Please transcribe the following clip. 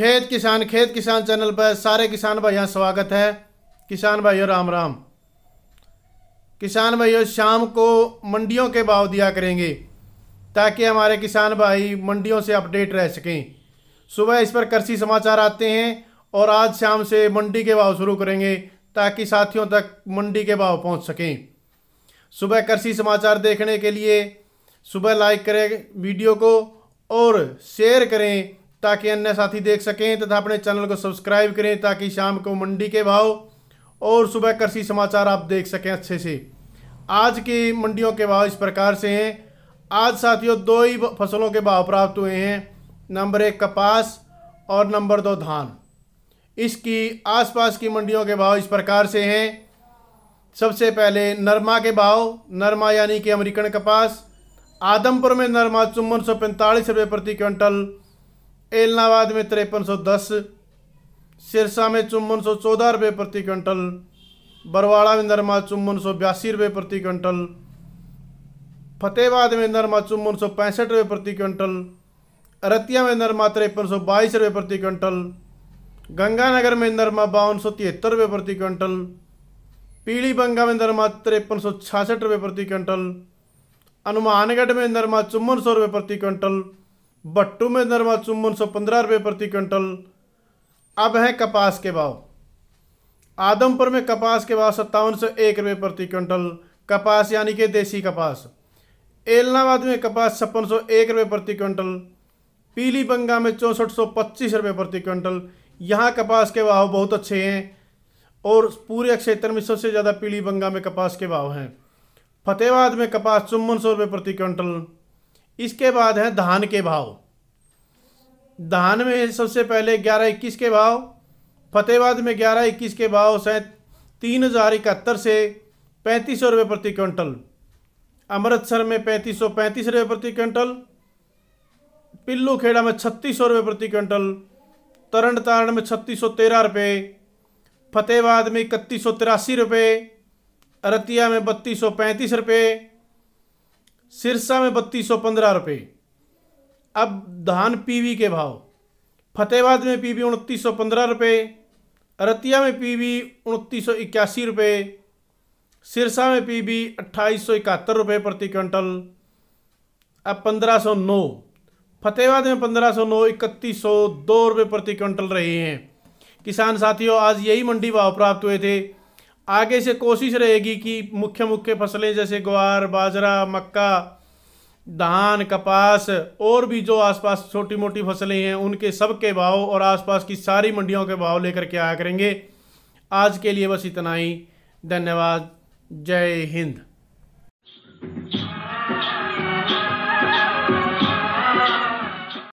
खेत किसान खेत किसान चैनल पर सारे किसान भाइयों स्वागत है किसान भाइयों राम राम किसान भाइयों शाम को मंडियों के भाव दिया करेंगे ताकि हमारे किसान भाई मंडियों से अपडेट रह सकें सुबह इस पर कृषि समाचार आते हैं और आज शाम से मंडी के भाव शुरू करेंगे ताकि साथियों तक मंडी के भाव पहुंच सकें सुबह कृषि समाचार देखने के लिए सुबह लाइक करें वीडियो को और शेयर करें ताकि अन्य साथी देख सकें तथा अपने चैनल को सब्सक्राइब करें ताकि शाम को मंडी के भाव और सुबह कृषि समाचार आप देख सकें अच्छे से आज की मंडियों के भाव इस प्रकार से हैं आज साथियों दो ही फसलों के भाव प्राप्त हुए हैं नंबर एक कपास और नंबर दो धान इसकी आसपास की मंडियों के भाव इस प्रकार से हैं सबसे पहले नरमा के भाव नरमा यानी कि अमरीकन कपास आदमपुर में नरमा चुम्बन सौ पैंतालीस रुपये प्रति क्विंटल एलनाबाद में तिरपन सौ दस सिरसा में चुम्बन सौ चौदह रुपये प्रति क्विंटल बरवाड़ा में नरमा चुम्बन सौ बयासी रुपये प्रति क्विंटल फतेहबाद में नरमा चुम्बन सौ पैंसठ रुपये प्रति क्विंटल अरतिया में नरमा तिरपन सौ बाईस रुपये प्रति क्विंटल गंगानगर में नरमा बावन सौ तिहत्तर रुपये प्रति क्विंटल बंगा में नरमा तिरपन सौ छियासठ रुपये प्रति क्विंटल हनुमानगढ़ में नरमा चुम्बन सौ रुपये प्रति क्विंटल भट्टू में नरमा चुम्बन सौ पंद्रह रुपये प्रति क्विंटल अब हैं कपास के भाव आदमपुर में कपास के भाव सत्तावन सौ एक रुपये प्रति क्विंटल कपास यानी कि देसी कपास एलनाबाद में कपास छप्पन सौ एक रुपये प्रति क्विंटल पीली बंगा में चौंसठ सौ पच्चीस रुपये प्रति क्विंटल यहाँ कपास के भाव बहुत अच्छे हैं और पूरे क्षेत्र में सबसे ज़्यादा पीली बंगा में कपास के भाव हैं फतेहाबाद में कपास चुम्बन सौ रुपये प्रति क्विंटल इसके बाद है धान के भाव धान में सबसे पहले ग्यारह इक्कीस के भाव फतेहबाद में ग्यारह इक्कीस के भाव सैत तीन हज़ार इकहत्तर से पैंतीस सौ रुपये प्रति क्विंटल अमृतसर में पैंतीस सौ पैंतीस रुपये प्रति क्विंटल पिल्लू खेड़ा में छत्तीस सौ रुपये प्रति क्विंटल तरन तारण में छत्तीस सौ तेरह रुपये फतेहबाद में इकतीस सौ तिरासी रुपये अरतिया में बत्तीस सौ पैंतीस रुपये सिरसा में बत्तीस सौ पंद्रह रुपये अब धान पीवी के भाव फतेहाबाद में पीवी उनतीस सौ पंद्रह रुपये अरतिया में पीवी उनतीस सौ इक्यासी रुपये सिरसा में पीवी अट्ठाईस सौ इकहत्तर रुपये प्रति क्विंटल अब पंद्रह सौ नौ फतेहाबाद में पंद्रह सौ नौ इकतीस सौ दो रुपये प्रति क्विंटल रहे हैं किसान साथियों आज यही मंडी भाव प्राप्त हुए थे आगे से कोशिश रहेगी कि मुख्य मुख्य फसलें जैसे ग्वार बाजरा मक्का धान कपास और भी जो आसपास छोटी मोटी फसलें हैं उनके सब के भाव और आसपास की सारी मंडियों के भाव लेकर के आया करेंगे आज के लिए बस इतना ही धन्यवाद जय हिंद